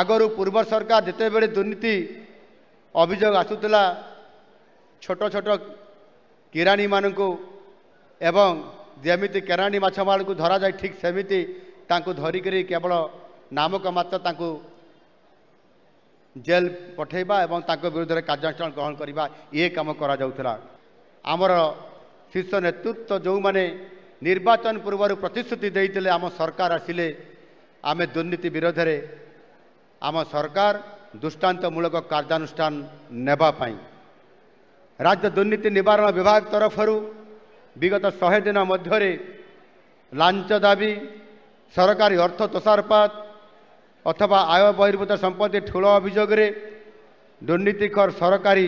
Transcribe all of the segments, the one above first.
আগর পূর্ব সরকার যেতবে দুর্নীতি অভিযোগ আসুলা ছোট ছোট কিরাণী মানুষ এবং যেমিতি কেরাণী মাছ মানুষ ধরা যায় ঠিক সেমিটি তাঁকু ধরিকি কেবল নামক মাত্র তাঁকু জেল পঠাইবা এবং তাঁক বিরুদ্ধে কার্যানুষ্ঠান গ্রহণ করা ইয়ে কাম করা যাওয়া আমার শীর্ষ নেতৃত্ব যে নির্বাচন পূর্ব প্রতিশ্রুতি দিয়ে আম সরকার আসলে আমি দুর্নীতি বিরোধে ଆମ ସରକାର ଦୃଷ୍ଟାନ୍ତମୂଳକ କାର୍ଯ୍ୟାନୁଷ୍ଠାନ ନେବା ପାଇଁ ରାଜ୍ୟ ଦୁର୍ନୀତି ନିବାରଣ ବିଭାଗ ତରଫରୁ ବିଗତ ଶହେ ଦିନ ମଧ୍ୟରେ ଲାଞ୍ଚ ଦାବି ସରକାରୀ ଅର୍ଥ ତୋଷାରପାତ ଅଥବା ଆୟ ବହିର୍ଭୂତ ସମ୍ପତ୍ତି ଠୁଳ ଅଭିଯୋଗରେ ଦୁର୍ନୀତିକର ସରକାରୀ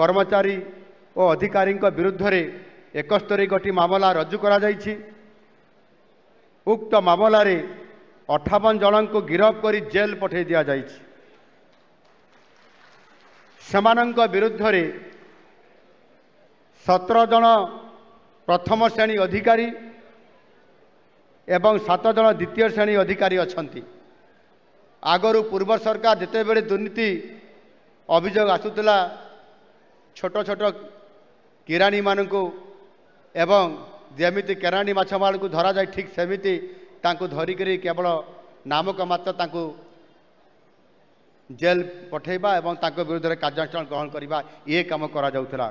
କର୍ମଚାରୀ ଓ ଅଧିକାରୀଙ୍କ ବିରୁଦ୍ଧରେ ଏକସ୍ତରୀ ଗୋଟି ମାମଲା ରୁଜୁ କରାଯାଇଛି ଉକ୍ତ ମାମଲାରେ ଅଠାବନ ଜଣଙ୍କୁ ଗିରଫ କରି ଜେଲ୍ ପଠାଇ ଦିଆଯାଇଛି ସେମାନଙ୍କ ବିରୁଦ୍ଧରେ ସତର ଜଣ ପ୍ରଥମ ଶ୍ରେଣୀ ଅଧିକାରୀ ଏବଂ ସାତ ଜଣ ଦ୍ୱିତୀୟ ଶ୍ରେଣୀ ଅଧିକାରୀ ଅଛନ୍ତି ଆଗରୁ ପୂର୍ବ ସରକାର ଯେତେବେଳେ ଦୁର୍ନୀତି ଅଭିଯୋଗ ଆସୁଥିଲା ଛୋଟ ଛୋଟ କିରାଣୀମାନଙ୍କୁ ଏବଂ ଯେମିତି କେରାଣୀ ମାଛମାନଙ୍କୁ ଧରାଯାଏ ଠିକ୍ ସେମିତି ତାଙ୍କୁ ଧରିକରି କେବଳ ନାମକ ମାତ୍ର ତାଙ୍କୁ ଜେଲ୍ ପଠାଇବା ଏବଂ ତାଙ୍କ ବିରୁଦ୍ଧରେ କାର୍ଯ୍ୟାନୁଷ୍ଠାନ ଗ୍ରହଣ କରିବା ଇଏ କାମ କରାଯାଉଥିଲା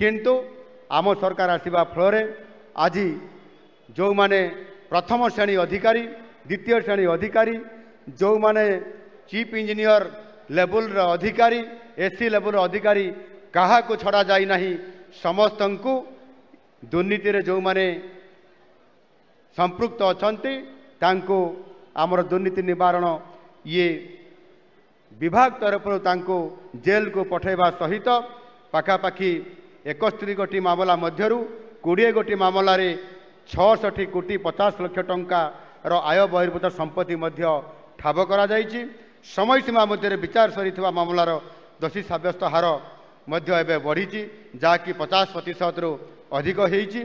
କିନ୍ତୁ ଆମ ସରକାର ଆସିବା ଫଳରେ ଆଜି ଯେଉଁମାନେ ପ୍ରଥମ ଶ୍ରେଣୀ ଅଧିକାରୀ ଦ୍ୱିତୀୟ ଶ୍ରେଣୀ ଅଧିକାରୀ ଯେଉଁମାନେ ଚିଫ୍ ଇଞ୍ଜିନିୟର ଲେବୁଲର ଅଧିକାରୀ ସି ଲେବୁଲର ଅଧିକାରୀ କାହାକୁ ଛଡ଼ାଯାଇ ନାହିଁ ସମସ୍ତଙ୍କୁ ଦୁର୍ନୀତିରେ ଯେଉଁମାନେ ସମ୍ପୃକ୍ତ ଅଛନ୍ତି ତାଙ୍କୁ ଆମର ଦୁର୍ନୀତି ନିବାରଣ ଇଏ ବିଭାଗ ତରଫରୁ ତାଙ୍କୁ ଜେଲ୍କୁ ପଠାଇବା ସହିତ ପାଖାପାଖି ଏକସ୍ତରି ଗୋଟି ମାମଲା ମଧ୍ୟରୁ କୋଡ଼ିଏ ଗୋଟି ମାମଲାରେ ଛଅଷଠି କୋଟି ପଚାଶ ଲକ୍ଷ ଟଙ୍କାର ଆୟ ବହିର୍ଭୂତ ସମ୍ପତ୍ତି ମଧ୍ୟ ଠାବ କରାଯାଇଛି ସମୟସୀମା ମଧ୍ୟରେ ବିଚାର ସରିଥିବା ମାମଲାର ଦୋଷୀ ସାବ୍ୟସ୍ତ ହାର ମଧ୍ୟ ଏବେ ବଢ଼ିଛି ଯାହାକି ପଚାଶ ପ୍ରତିଶତରୁ ଅଧିକ ହୋଇଛି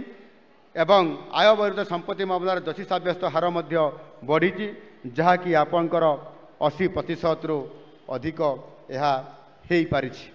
ଏବଂ ଆୟବହିର୍ଭୁତ ସମ୍ପତ୍ତି ମାମଲାର ଦୋଷୀ ସାବ୍ୟସ୍ତ ହାର ମଧ୍ୟ ବଢ଼ିଛି ଯାହାକି ଆପଣଙ୍କର ଅଶୀ ପ୍ରତିଶତରୁ ଅଧିକ ଏହା ହୋଇପାରିଛି